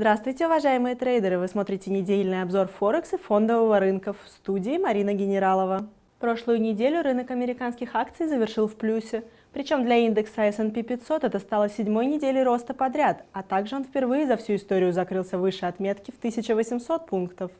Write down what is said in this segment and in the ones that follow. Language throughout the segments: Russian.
Здравствуйте, уважаемые трейдеры! Вы смотрите недельный обзор Форекс и фондового рынка в студии Марина Генералова. Прошлую неделю рынок американских акций завершил в плюсе. Причем для индекса S&P 500 это стало седьмой неделей роста подряд, а также он впервые за всю историю закрылся выше отметки в 1800 пунктов.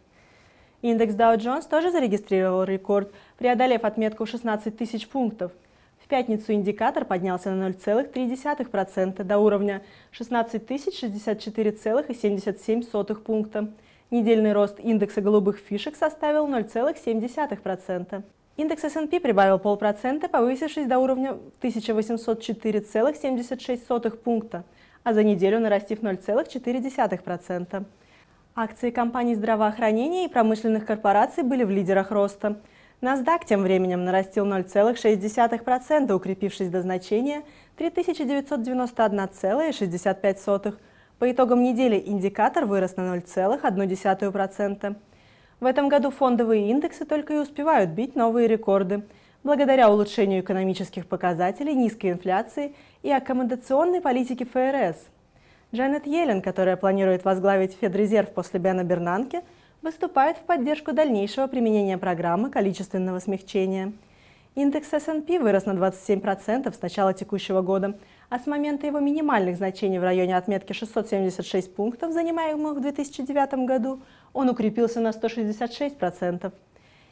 Индекс Dow Jones тоже зарегистрировал рекорд, преодолев отметку 16 тысяч пунктов – пятницу индикатор поднялся на 0,3% до уровня 16 64,77 пункта. Недельный рост индекса голубых фишек составил 0,7%. Индекс S&P прибавил полпроцента, повысившись до уровня 1804,76 пункта, а за неделю нарастив 0,4%. Акции компаний здравоохранения и промышленных корпораций были в лидерах роста – NASDAQ тем временем нарастил 0,6%, укрепившись до значения 3991,65. По итогам недели индикатор вырос на 0,1%. В этом году фондовые индексы только и успевают бить новые рекорды. Благодаря улучшению экономических показателей, низкой инфляции и аккомодационной политике ФРС. Джанет Йеллен, которая планирует возглавить Федрезерв после Бена Бернанке, выступает в поддержку дальнейшего применения программы количественного смягчения. Индекс S&P вырос на 27% с начала текущего года, а с момента его минимальных значений в районе отметки 676 пунктов, занимаемых в 2009 году, он укрепился на 166%.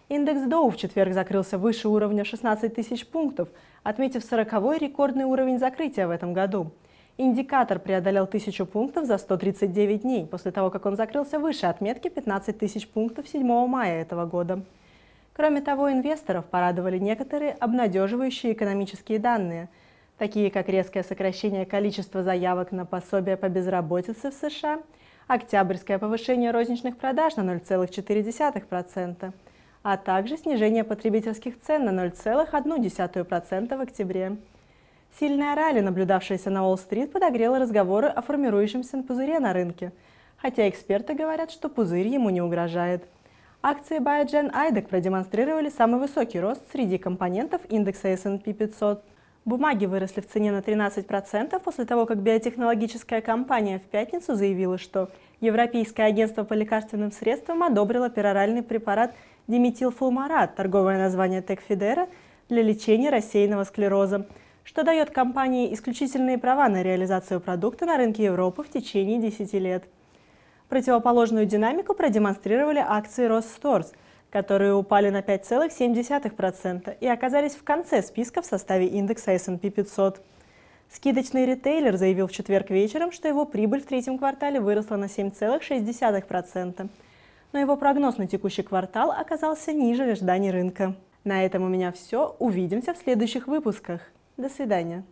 Индекс Доу в четверг закрылся выше уровня 16 тысяч пунктов, отметив 40-й рекордный уровень закрытия в этом году – Индикатор преодолел 1000 пунктов за 139 дней, после того, как он закрылся выше отметки 15 тысяч пунктов 7 мая этого года. Кроме того, инвесторов порадовали некоторые обнадеживающие экономические данные, такие как резкое сокращение количества заявок на пособие по безработице в США, октябрьское повышение розничных продаж на 0,4%, а также снижение потребительских цен на 0,1% в октябре. Сильная ралли, наблюдавшаяся на Уолл-стрит, подогрела разговоры о формирующемся пузыре на рынке, хотя эксперты говорят, что пузырь ему не угрожает. Акции Biogen IDEC продемонстрировали самый высокий рост среди компонентов индекса S&P 500. Бумаги выросли в цене на 13% после того, как биотехнологическая компания в пятницу заявила, что Европейское агентство по лекарственным средствам одобрило пероральный препарат диметилфулмарат, торговое название Текфидера, для лечения рассеянного склероза – что дает компании исключительные права на реализацию продукта на рынке Европы в течение 10 лет. Противоположную динамику продемонстрировали акции Россторс, которые упали на 5,7% и оказались в конце списка в составе индекса S&P 500. Скидочный ритейлер заявил в четверг вечером, что его прибыль в третьем квартале выросла на 7,6%, но его прогноз на текущий квартал оказался ниже ожиданий рынка. На этом у меня все. Увидимся в следующих выпусках. До свидания.